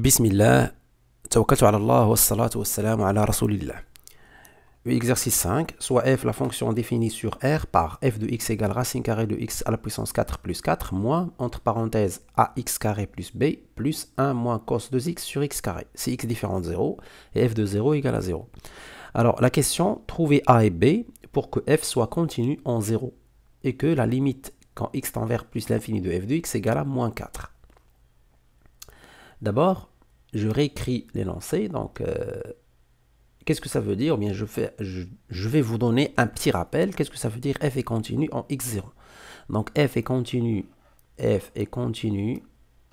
Bismillah, الله توكلت على الله والصلاة والسلام Exercice 5, soit f la fonction définie sur R par f de x égale racine carrée de x à la puissance 4 plus 4 moins entre parenthèses ax carré plus b plus 1 moins cos 2x sur x carré. C'est x différent de 0 et f de 0 égale à 0. Alors la question, trouver a et b pour que f soit continu en 0 et que la limite quand x tend vers plus l'infini de f de x égale à moins 4. D'abord, je réécris l'énoncé. Donc, euh, qu'est-ce que ça veut dire Bien, je, fais, je, vais vous donner un petit rappel. Qu'est-ce que ça veut dire f est continu en x0 Donc, f est continu, f est continu.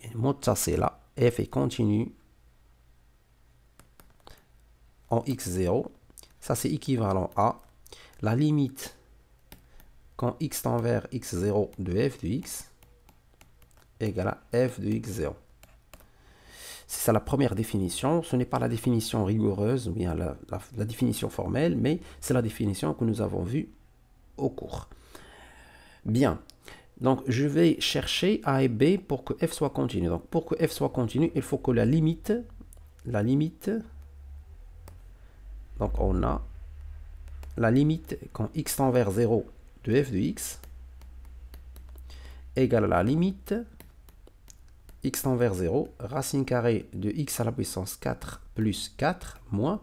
Et le mot de ça, c'est là. f est continu en x0. Ça, c'est équivalent à la limite quand x tend vers x0 de f de x égale à f de x0. C'est ça la première définition. Ce n'est pas la définition rigoureuse ou bien la, définition formelle, mais c'est la définition que nous avons vue au cours. Bien. Donc, je vais chercher A et B pour que F soit continue. Donc, pour que F soit continue, il faut que la limite, la limite, donc on a la limite quand x tend vers 0 de f de x égale à la limite x envers 0, racine carrée de x à la puissance 4 plus 4 moins,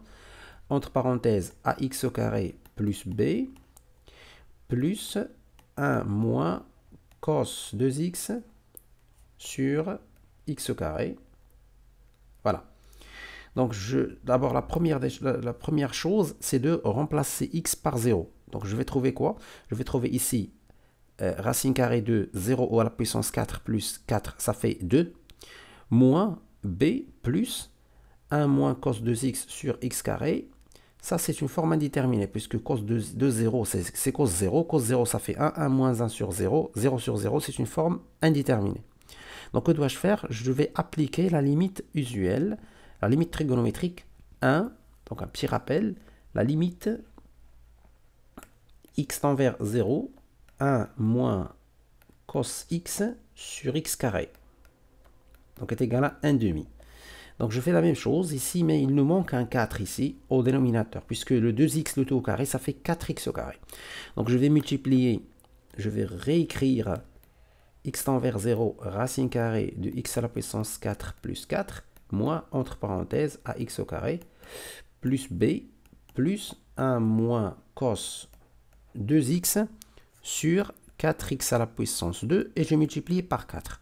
entre parenthèses, ax au carré plus b, plus 1 moins cos 2x sur x au carré. Voilà. Donc, d'abord, la première chose, c'est de remplacer x par 0. Donc, je vais trouver quoi Je vais trouver ici euh, racine carrée de 0 à la puissance 4 plus 4, ça fait 2, moins b plus 1 moins cos 2x sur x carré. Ça, c'est une forme indéterminée, puisque cos 2, de 0, c'est cos 0. Cos 0, ça fait 1. 1 moins 1 sur 0. 0 sur 0, c'est une forme indéterminée. Donc, que dois-je faire Je vais appliquer la limite usuelle, la limite trigonométrique 1. Donc, un petit rappel, la limite x tend vers 0 1 moins cos x sur x carré. Donc est égal à 1 demi. Donc je fais la même chose ici, mais il nous manque un 4 ici au dénominateur, puisque le 2x le tout au carré, ça fait 4x au carré. Donc je vais multiplier, je vais réécrire x tend vers 0 racine carré de x à la puissance 4 plus 4, moins entre parenthèses ax au carré, plus b, plus 1 moins cos 2x sur 4x à la puissance 2 et je multiplie par 4.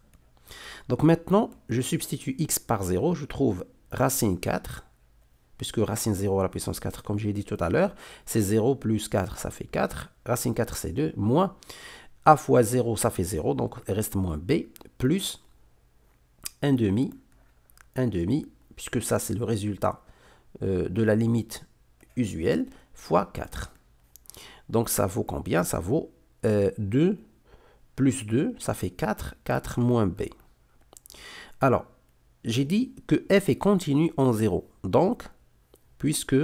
Donc maintenant, je substitue x par 0, je trouve racine 4, puisque racine 0 à la puissance 4, comme j'ai dit tout à l'heure, c'est 0 plus 4, ça fait 4, racine 4 c'est 2, moins a fois 0, ça fait 0, donc il reste moins b, plus 1 demi, 1 demi, puisque ça c'est le résultat euh, de la limite usuelle, fois 4. Donc ça vaut combien Ça vaut 2 euh, plus 2, ça fait 4, 4 moins b. Alors, j'ai dit que f est continu en 0. Donc, puisque,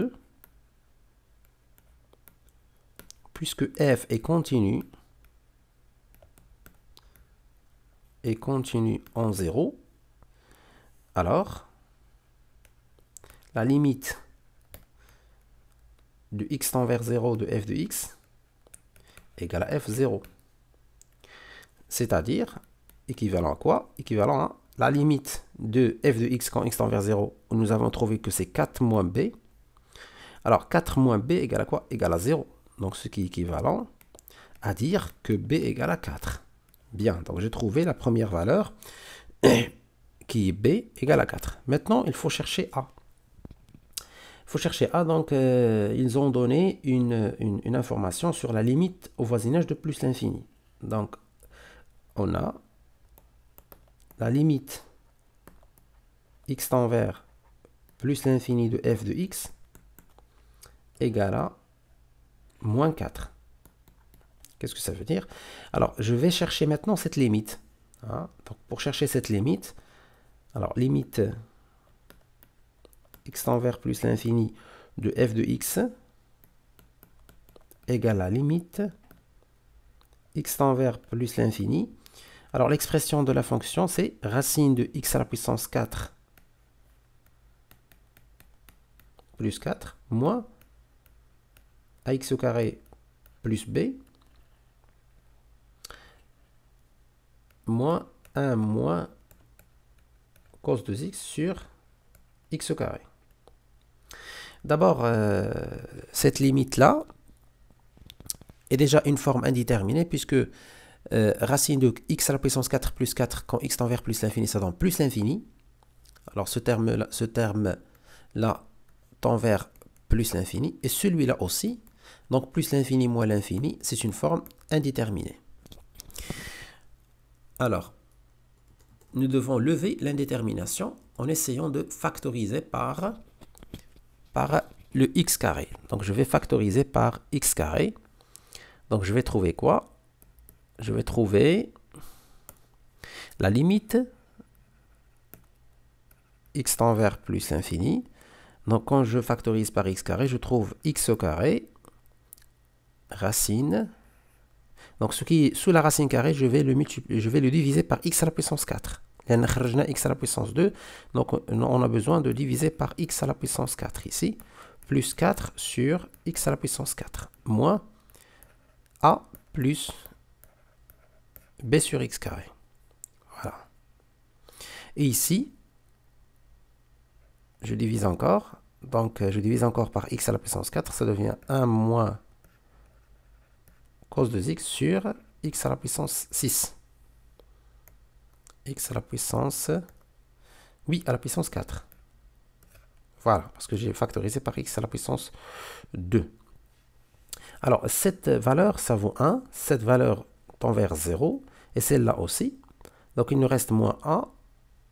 puisque f est continu, et continue en 0, alors la limite de x tend vers 0 de f de x égale à f0. C'est-à-dire, équivalent à quoi Équivalent à la limite de f de x quand x tend vers 0, où nous avons trouvé que c'est 4 moins b. Alors 4 moins b égale à quoi Égale à 0. Donc ce qui est équivalent à dire que b égale à 4. Bien, donc j'ai trouvé la première valeur qui est b égale à 4. Maintenant, il faut chercher a faut chercher. Ah, donc, euh, ils ont donné une, information sur la limite au voisinage de plus l'infini. Donc, on a la limite x tend vers plus l'infini de f de x égale à moins 4. Qu'est-ce que ça veut dire Alors, je vais chercher maintenant cette limite. Hein donc, pour chercher cette limite, alors limite x envers plus l'infini de f de x égale à limite x envers plus l'infini. Alors l'expression de la fonction, c'est racine de x à la puissance 4 plus 4 moins ax au carré plus b moins 1 moins cos 2x sur x au carré. D'abord, euh, cette limite-là est déjà une forme indéterminée puisque euh, racine de x à la puissance 4 plus 4 quand x tend vers plus l'infini, ça donne plus l'infini. Alors ce terme ce terme -là tend vers plus l'infini et celui-là aussi. Donc plus l'infini moins l'infini, c'est une forme indéterminée. Alors, nous devons lever l'indétermination en essayant de factoriser par le x carré. Donc je vais factoriser par x carré. Donc je vais trouver quoi Je vais trouver la limite x tend vers plus infini. Donc quand je factorise par x carré, je trouve x au carré racine. Donc ce qui est sous la racine carrée, je vais le, je vais le diviser par x à la puissance 4 x à la puissance 2 donc on a besoin de diviser par x à la puissance 4 ici plus 4 sur x à la puissance 4 moins a plus b sur x carré voilà et ici je divise encore donc je divise encore par x à la puissance 4 ça devient 1 moins cos 2x sur x à la puissance 6 x à la puissance... Oui, à la puissance 4. Voilà, parce que j'ai factorisé par x à la puissance 2. Alors, cette valeur, ça vaut 1. Cette valeur tend vers 0. Et celle-là aussi. Donc, il nous reste moins 1,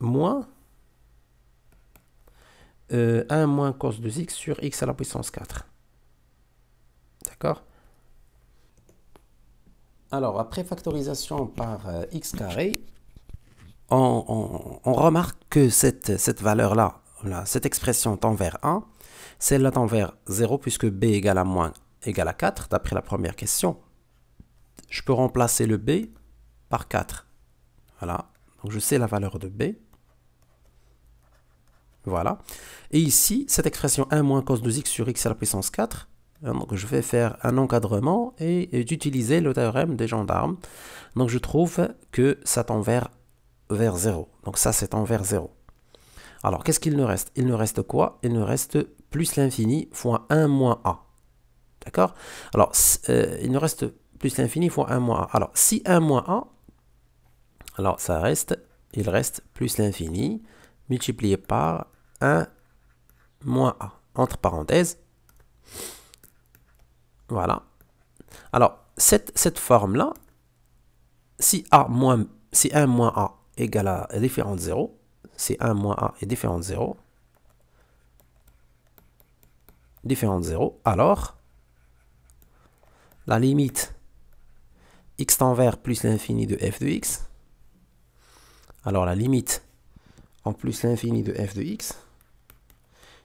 moins 1 euh, moins cos 2x sur x à la puissance 4. D'accord Alors, après factorisation par euh, x carré, on, remarque que cette, cette valeur-là, cette expression tend vers 1, celle-là tend vers 0 puisque b égale à moins égale à 4, d'après la première question. Je peux remplacer le b par 4. Voilà, donc je sais la valeur de b. Voilà. Et ici, cette expression 1 moins cos 2x sur x à la puissance 4, hein, donc je vais faire un encadrement et, utiliser le théorème des gendarmes. Donc je trouve que ça tend vers vers 0. Donc ça, c'est envers 0. Alors, qu'est-ce qu'il nous reste Il nous reste quoi Il nous reste plus l'infini fois 1 moins a. D'accord Alors, euh, il nous reste plus l'infini fois 1 moins a. Alors, si 1 moins a, alors ça reste, il reste plus l'infini multiplié par 1 moins a. Entre parenthèses. Voilà. Alors, cette, cette forme-là, si si 1 moins a égale à de 0, c'est 1 moins A est différent de 0, différent de 0, alors la limite x tend vers plus l'infini de f de x, alors la limite en plus l'infini de f de x,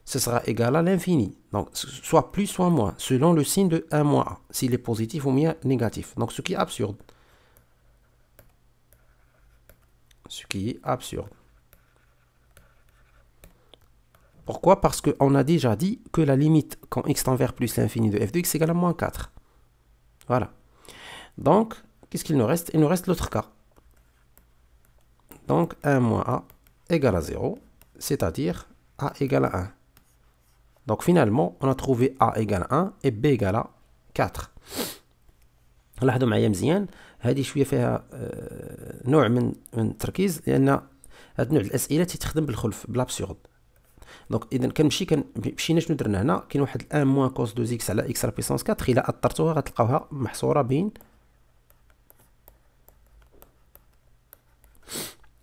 ce sera égal à l'infini. Donc, soit plus, soit moins, selon le signe de 1 moins a, s'il est positif ou bien négatif. Donc, ce qui est absurde. ce qui est absurde. Pourquoi Parce qu'on a déjà dit que la limite quand x tend vers plus l'infini de f de x égale à moins 4. Voilà. Donc, qu'est-ce qu'il nous reste Il nous reste l'autre cas. Donc, 1 moins a égale à 0, c'est-à-dire a égale à 1. Donc finalement, on a trouvé a égale à 1 et b égale à 4. لاحظوا معايا مزيان هذه شويه فيها آه، نوع من من التركيز لان هذا النوع الاسئله تيتخدم بالخلف بلابسيغد دونك اذا كنمشي مشينا شنو درنا هنا كاين واحد الان موان كوس دو زيكس على اكس بيسونس 4 الا اثرتوها غتلقاوها محصوره بين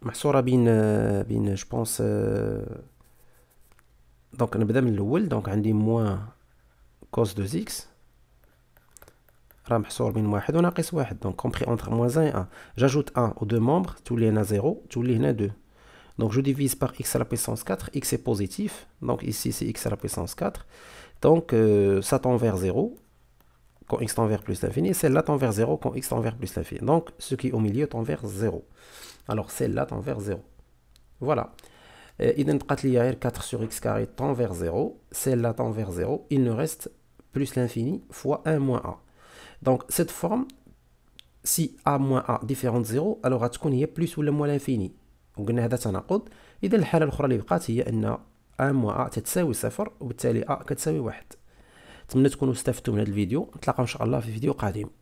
محصوره بين آه، بين جو بونس آه، دونك نبدا من الاول دونك عندي موان كوس دو زيكس Donc compris entre moins 1 et 1. J'ajoute 1 aux deux membres, tout ان او دو مومبر تولي هنا 2. Donc je divise par x à la puissance 4, x est positif, donc ici c'est x à la puissance 4, donc euh, ça tend vers 0 quand x tend vers plus l'infini, celle-là tend vers 0 quand x tend vers plus l'infini. Donc ce qui est au milieu tend vers 0. Alors celle-là tend vers 0. Voilà. 4 euh, sur x carré tend vers 0, celle-là tend vers 0, il ne reste plus l'infini fois 1 moins 1. دونك سيت فورم سي ا موان ا ديفيرونت زيرو الوغ غتكون هي بلوس ولا موان لانفيني وقلنا هذا تناقض اذا الحاله الاخرى اللي بقات هي ان ا موان ا تتساوي صفر وبالتالي ا كتساوي واحد نتمنى تكونوا استفدتوا من هذا الفيديو نتلاقاو ان شاء الله في فيديو قادم